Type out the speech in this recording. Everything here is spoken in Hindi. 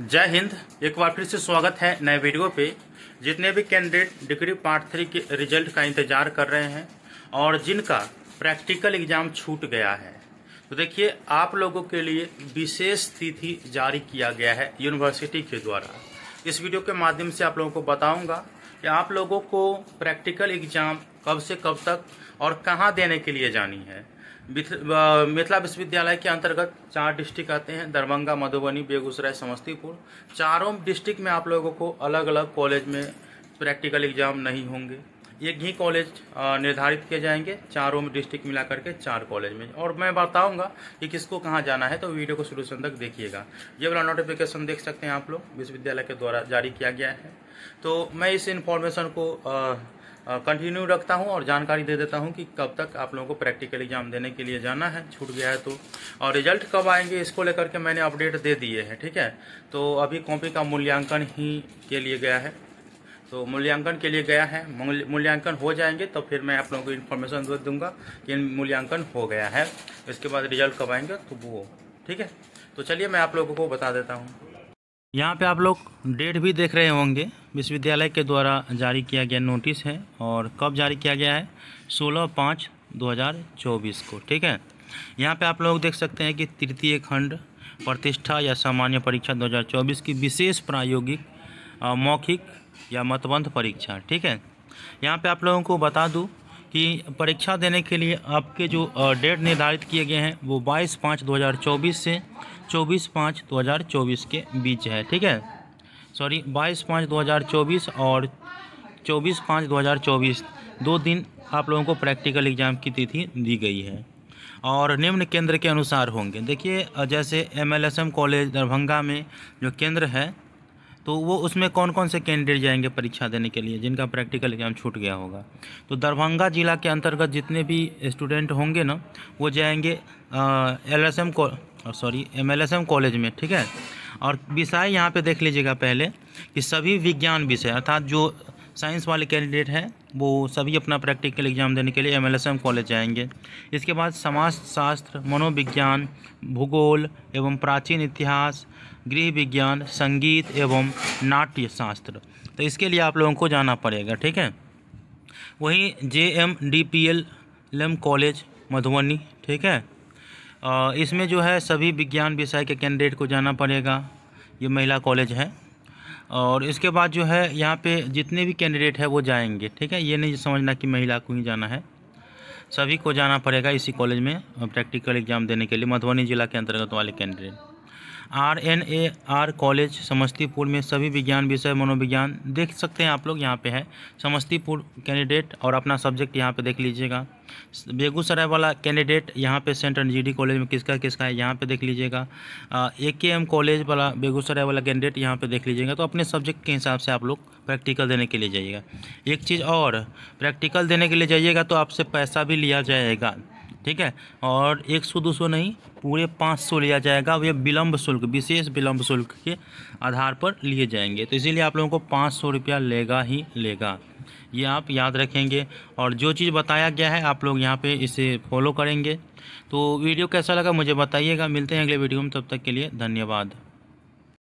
जय हिंद एक बार फिर से स्वागत है नए वीडियो पे जितने भी कैंडिडेट डिग्री पार्ट थ्री के रिजल्ट का इंतजार कर रहे हैं और जिनका प्रैक्टिकल एग्जाम छूट गया है तो देखिए आप लोगों के लिए विशेष तिथि जारी किया गया है यूनिवर्सिटी के द्वारा इस वीडियो के माध्यम से आप लोगों को बताऊंगा कि आप लोगों को प्रैक्टिकल एग्जाम कब से कब तक और कहाँ देने के लिए जानी है मिथिला विश्वविद्यालय के अंतर्गत चार डिस्ट्रिक्ट आते हैं दरभंगा मधुबनी बेगूसराय समस्तीपुर चारों डिस्ट्रिक्ट में आप लोगों को अलग अलग कॉलेज में प्रैक्टिकल एग्जाम नहीं होंगे एक ही कॉलेज निर्धारित किए जाएंगे चारों डिस्ट्रिक्ट मिला करके चार कॉलेज में और मैं बताऊंगा कि किसको कहाँ जाना है तो वीडियो को शुरू से तक देखिएगा ये वाला नोटिफिकेशन देख सकते हैं आप लोग विश्वविद्यालय के द्वारा जारी किया गया है तो मैं इस इन्फॉर्मेशन को आ, कंटिन्यू रखता हूँ और जानकारी दे देता हूँ कि कब तक आप लोगों को प्रैक्टिकल एग्जाम देने के लिए जाना है छूट गया है तो और रिजल्ट कब आएंगे इसको लेकर के मैंने अपडेट दे दिए हैं ठीक है तो अभी कॉपी का मूल्यांकन ही के लिए गया है तो मूल्यांकन के लिए गया है मूल्यांकन हो जाएंगे तो फिर मैं आप लोगों को इन्फॉर्मेशन दे दूंगा कि मूल्यांकन हो गया है इसके बाद रिजल्ट कब आएंगे तो वो ठीक है तो चलिए मैं आप लोगों को बता देता हूँ यहाँ पे आप लोग डेट भी देख रहे होंगे विश्वविद्यालय के द्वारा जारी किया गया नोटिस है और कब जारी किया गया है सोलह पाँच 2024 को ठीक है यहाँ पे आप लोग देख सकते हैं कि तृतीय खंड प्रतिष्ठा या सामान्य परीक्षा 2024 की विशेष प्रायोगिक मौखिक या मतबंध परीक्षा ठीक है यहाँ पे आप लोगों को बता दूँ कि परीक्षा देने के लिए आपके जो डेट निर्धारित किए गए हैं वो बाईस पाँच चौबीस से चौबीस पाँच चौबीस के बीच है ठीक है सॉरी बाईस पाँच दो हज़ार चौबीस और चौबीस पाँच दो हज़ार चौबीस दो दिन आप लोगों को प्रैक्टिकल एग्ज़ाम की तिथि दी गई है और निम्न केंद्र के अनुसार होंगे देखिए जैसे एम कॉलेज दरभंगा में जो केंद्र है तो वो उसमें कौन कौन से कैंडिडेट जाएंगे परीक्षा देने के लिए जिनका प्रैक्टिकल एग्ज़ाम छूट गया होगा तो दरभंगा ज़िला के अंतर्गत जितने भी स्टूडेंट होंगे ना वो जाएंगे L S M sorry M L S M college में ठीक है और विषय यहाँ पे देख लीजिएगा पहले कि सभी विज्ञान विषय अर्थात जो साइंस वाले कैंडिडेट हैं वो सभी अपना प्रैक्टिकल एग्ज़ाम देने के लिए एम कॉलेज जाएंगे इसके बाद समाजशास्त्र मनोविज्ञान भूगोल एवं प्राचीन इतिहास गृह विज्ञान संगीत एवं नाट्य शास्त्र तो इसके लिए आप लोगों को जाना पड़ेगा ठीक है वहीं J M D P L M college Madhubani ठीक है इसमें जो है सभी विज्ञान विषय के कैंडिडेट को जाना पड़ेगा ये महिला कॉलेज है और इसके बाद जो है यहाँ पे जितने भी कैंडिडेट है वो जाएंगे ठीक है ये नहीं समझना कि महिला को ही जाना है सभी को जाना पड़ेगा इसी कॉलेज में प्रैक्टिकल एग्ज़ाम देने के लिए मधुबनी ज़िला के अंतर्गत वाले candidate R N A R college Samastipur में सभी विज्ञान विषय मनोविज्ञान देख सकते हैं आप लोग यहाँ पे है समस्तीपुर कैंडिडेट और अपना सब्जेक्ट यहाँ पे देख लीजिएगा बेगूसराय वाला कैंडिडेट यहाँ पे जी डी कॉलेज में किसका किसका है यहाँ पे देख लीजिएगा ए के एम कॉलेज वाला बेगूसराय वाला कैंडिडेट यहाँ पे देख लीजिएगा तो अपने सब्जेक्ट के हिसाब से आप लोग प्रैक्टिकल देने के लिए जाइएगा एक चीज़ और प्रैक्टिकल देने के लिए जाइएगा तो आपसे पैसा भी लिया जाएगा ठीक है और एक सौ दो सौ नहीं पूरे पाँच सौ लिया जाएगा वे विलम्ब शुल्क विशेष विलम्ब शुल्क के आधार पर लिए जाएंगे तो इसीलिए आप लोगों को पाँच सौ रुपया लेगा ही लेगा ये आप याद रखेंगे और जो चीज़ बताया गया है आप लोग यहाँ पे इसे फॉलो करेंगे तो वीडियो कैसा लगा मुझे बताइएगा मिलते हैं अगले वीडियो में तब तक के लिए धन्यवाद